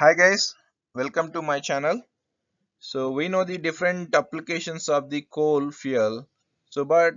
hi guys welcome to my channel so we know the different applications of the coal fuel so but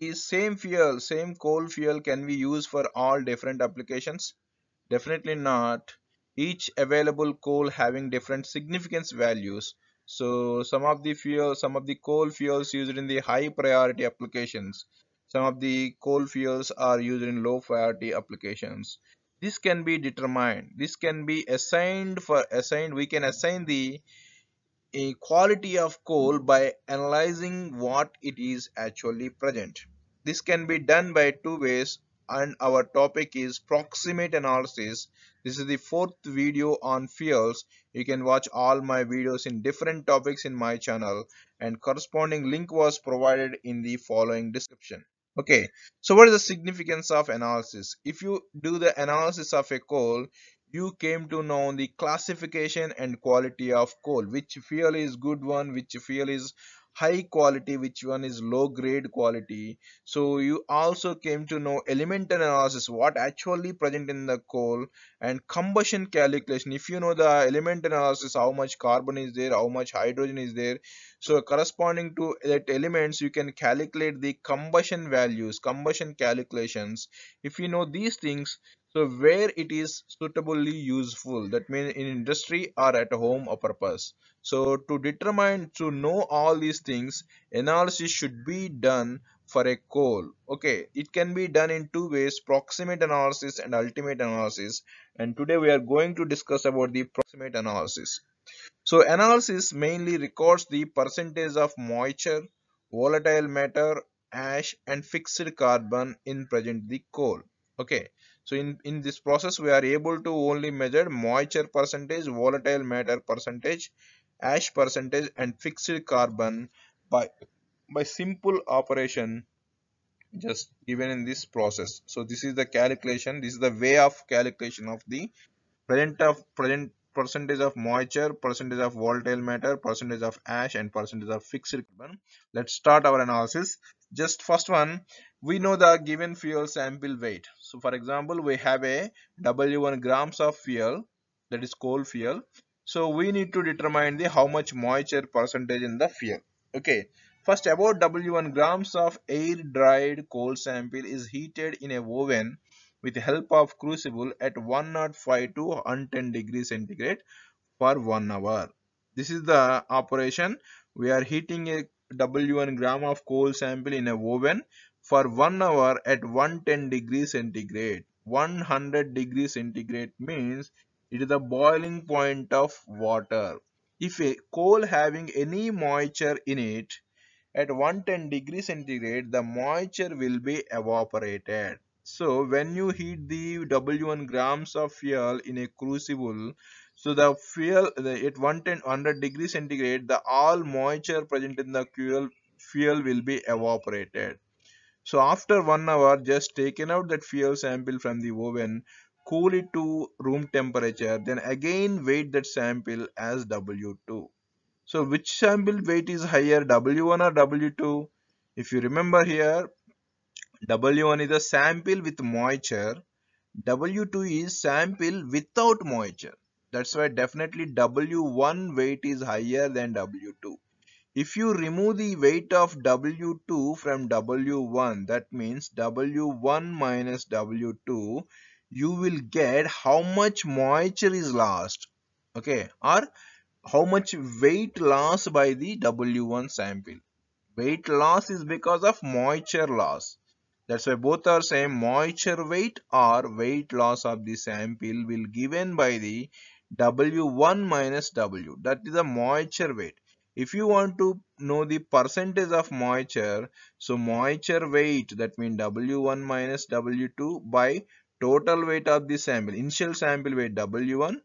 is same fuel same coal fuel can be used for all different applications definitely not each available coal having different significance values so some of the fuel some of the coal fuels used in the high priority applications some of the coal fuels are used in low priority applications this can be determined this can be assigned for assigned we can assign the quality of coal by analyzing what it is actually present this can be done by two ways and our topic is proximate analysis this is the fourth video on fuels you can watch all my videos in different topics in my channel and corresponding link was provided in the following description okay so what is the significance of analysis if you do the analysis of a coal you came to know the classification and quality of coal which fuel is good one which fuel is high quality which one is low grade quality so you also came to know elemental analysis what actually present in the coal and combustion calculation if you know the elemental analysis how much carbon is there how much hydrogen is there so corresponding to that elements you can calculate the combustion values combustion calculations if you know these things so where it is suitably useful that means in industry or at home or purpose so to determine to know all these things analysis should be done for a coal okay it can be done in two ways proximate analysis and ultimate analysis and today we are going to discuss about the proximate analysis so analysis mainly records the percentage of moisture volatile matter ash and fixed carbon in present the coal okay so in in this process we are able to only measure moisture percentage volatile matter percentage ash percentage and fixed carbon by by simple operation just even in this process so this is the calculation this is the way of calculation of the present of present percentage of moisture percentage of volatile matter percentage of ash and percentage of fixed carbon let's start our analysis just first one we know the given fuel sample weight so for example we have a w1 grams of fuel that is coal fuel so we need to determine the how much moisture percentage in the fuel okay first about w1 grams of air dried coal sample is heated in a oven with the help of crucible at 105 to 110 degrees centigrade for 1 hour this is the operation we are heating a W1 gram of coal sample in a oven for 1 hour at 110 degrees centigrade. 100 degrees centigrade means it is the boiling point of water. If a coal having any moisture in it, at 110 degrees centigrade the moisture will be evaporated. So when you heat the W1 grams of fuel in a crucible, so the fuel the, at 110 100 degrees centigrade the all moisture present in the fuel fuel will be evaporated. So after one hour, just taken out that fuel sample from the oven, cool it to room temperature, then again weight that sample as W2. So which sample weight is higher, W1 or W2? If you remember here, W1 is a sample with moisture, W2 is sample without moisture. That's why definitely W1 weight is higher than W2. If you remove the weight of W2 from W1, that means W1 minus W2, you will get how much moisture is lost, okay, or how much weight loss by the W1 sample. Weight loss is because of moisture loss. That's why both are same moisture weight or weight loss of the sample will given by the W1 minus W. That is the moisture weight if you want to know the percentage of moisture so moisture weight that means w1 minus w2 by total weight of the sample initial sample weight w1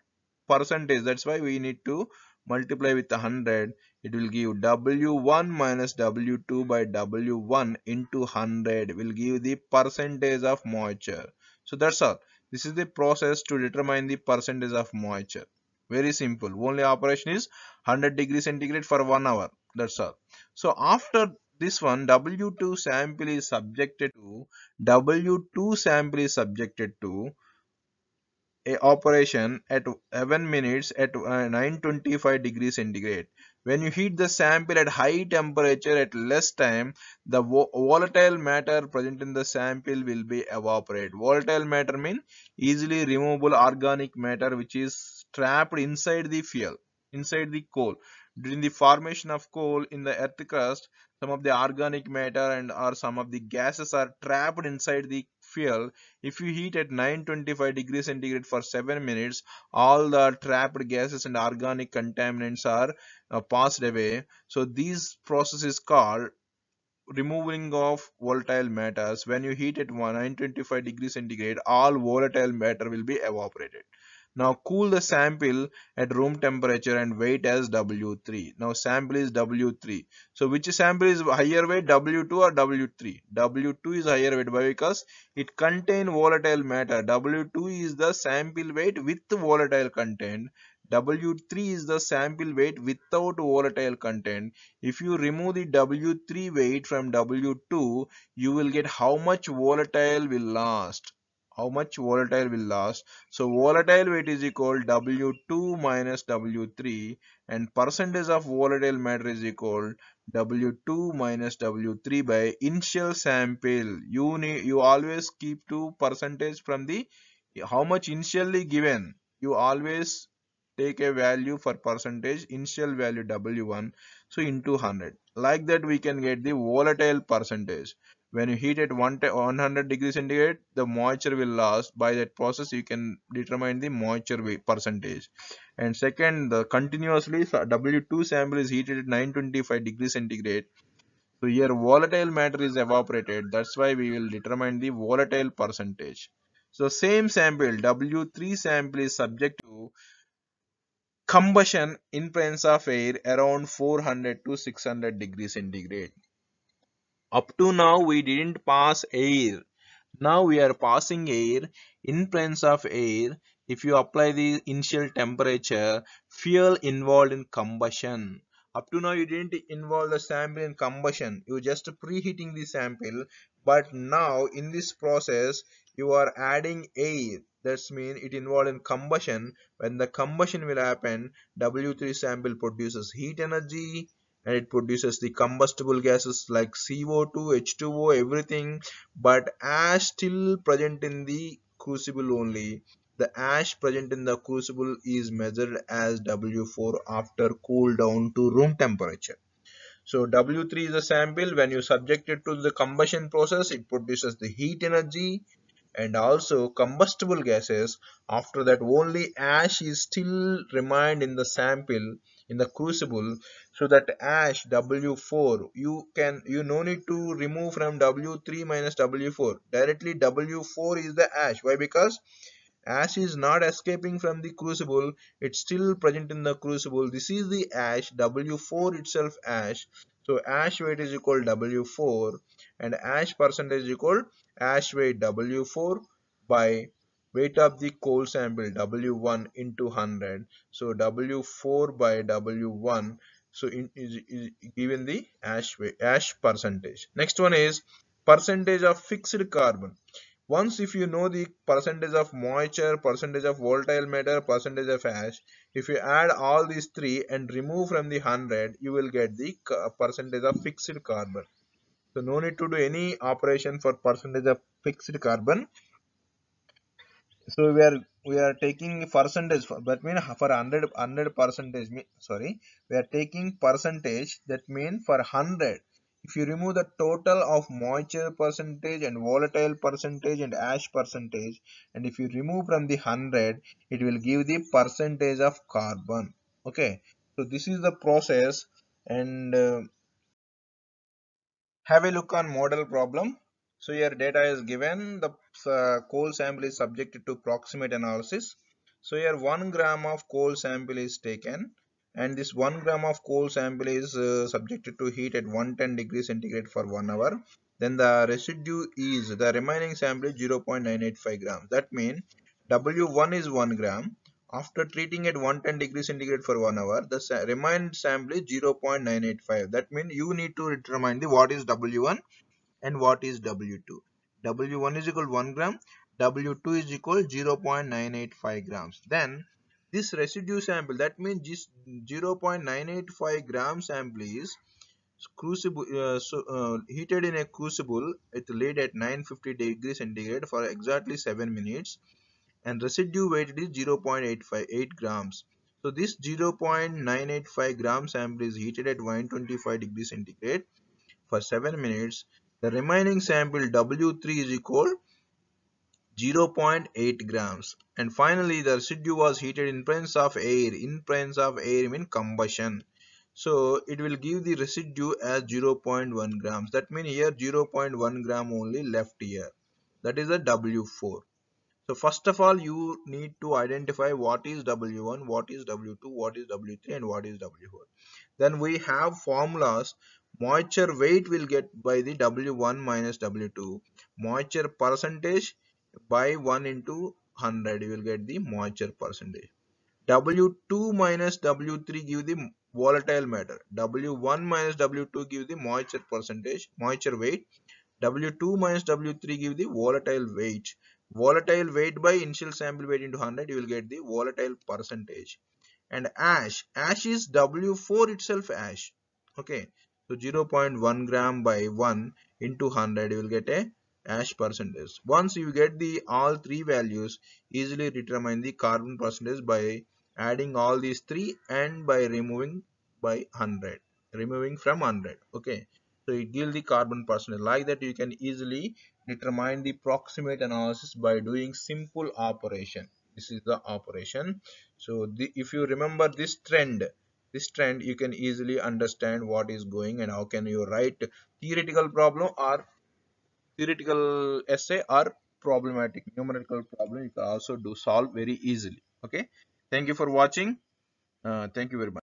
percentage that's why we need to multiply with 100 it will give w1 minus w2 by w1 into 100 will give the percentage of moisture so that's all this is the process to determine the percentage of moisture very simple only operation is 100 degree centigrade for one hour that's all so after this one w2 sample is subjected to w2 sample is subjected to a operation at 11 minutes at uh, 925 degree centigrade when you heat the sample at high temperature at less time the volatile matter present in the sample will be evaporate volatile matter mean easily removable organic matter which is trapped inside the fuel inside the coal. During the formation of coal in the earth crust, some of the organic matter and or some of the gases are trapped inside the fuel. If you heat at 925 degrees centigrade for 7 minutes, all the trapped gases and organic contaminants are uh, passed away. So these process is called removing of volatile matters when you heat at 925 degrees centigrade all volatile matter will be evaporated now cool the sample at room temperature and weight as W3. Now sample is W3. So which sample is higher weight W2 or W3? W2 is higher weight because it contain volatile matter. W2 is the sample weight with volatile content. W3 is the sample weight without volatile content. If you remove the W3 weight from W2, you will get how much volatile will last how much volatile will last so volatile weight is equal w2 minus w3 and percentage of volatile matter is equal w2 minus w3 by initial sample you need you always keep two percentage from the how much initially given you always take a value for percentage initial value w1 so into 100 like that we can get the volatile percentage when you heat at 100 degrees centigrade the moisture will last by that process you can determine the moisture percentage and second the continuously w2 sample is heated at 925 degrees centigrade so here volatile matter is evaporated that's why we will determine the volatile percentage so same sample w3 sample is subject to combustion in presence of air around 400 to 600 degrees centigrade up to now we didn't pass air now we are passing air in presence of air if you apply the initial temperature fuel involved in combustion up to now you didn't involve the sample in combustion you just preheating the sample but now in this process you are adding air that means it involved in combustion when the combustion will happen w3 sample produces heat energy and it produces the combustible gases like CO2, H2O, everything. But ash still present in the crucible only. The ash present in the crucible is measured as W4 after cool down to room temperature. So W3 is a sample when you subject it to the combustion process it produces the heat energy and also combustible gases after that only ash is still remained in the sample in the crucible so that ash w4 you can you no need to remove from w3 minus w4 directly w4 is the ash why because ash is not escaping from the crucible it's still present in the crucible this is the ash w4 itself ash so ash weight is equal w4 and ash percentage is equal ash weight w4 by weight of the coal sample w1 into 100 so w4 by w1 so in is, is given the ash ash percentage next one is percentage of fixed carbon once if you know the percentage of moisture percentage of volatile matter percentage of ash if you add all these three and remove from the 100 you will get the percentage of fixed carbon so no need to do any operation for percentage of fixed carbon so we are we are taking percentage for that mean for 100 100 percentage sorry we are taking percentage that mean for 100 if you remove the total of moisture percentage and volatile percentage and ash percentage and if you remove from the 100 it will give the percentage of carbon okay so this is the process and uh, have a look on model problem so here data is given, the uh, coal sample is subjected to proximate analysis. So here 1 gram of coal sample is taken and this 1 gram of coal sample is uh, subjected to heat at 110 degrees centigrade for 1 hour. Then the residue is, the remaining sample is 0.985 grams. That means W1 is 1 gram. After treating at 110 degrees centigrade for 1 hour, the sa remaining sample is 0.985. That means you need to determine the what is W1 and what is W2. W1 is equal 1 gram, W2 is equal 0.985 grams. Then this residue sample that means this 0.985 gram sample is crucible uh, so, uh, heated in a crucible it laid at 950 degrees centigrade for exactly 7 minutes and residue weight is 0.858 grams so this 0.985 gram sample is heated at 125 degrees centigrade for 7 minutes the remaining sample W3 is equal 0.8 grams. And finally, the residue was heated in presence of air. In presence of air mean combustion. So it will give the residue as 0.1 grams. That means here 0.1 gram only left here. That is a W4. So first of all, you need to identify what is W1, what is W2, what is W3 and what is W4. Then we have formulas moisture weight will get by the w1 minus w2 moisture percentage by 1 into 100 you will get the moisture percentage w2 minus w3 give the volatile matter w1 minus w2 give the moisture percentage moisture weight w2 minus w3 give the volatile weight volatile weight by initial sample weight into 100 you will get the volatile percentage and ash ash is w4 itself ash okay so 0.1 gram by 1 into 100 you will get a ash percentage. Once you get the all three values easily determine the carbon percentage by adding all these three and by removing by 100 removing from 100 okay so it gives the carbon percentage like that you can easily determine the proximate analysis by doing simple operation this is the operation so the, if you remember this trend this trend you can easily understand what is going and how can you write theoretical problem or theoretical essay or problematic numerical problem you can also do solve very easily okay thank you for watching uh, thank you very much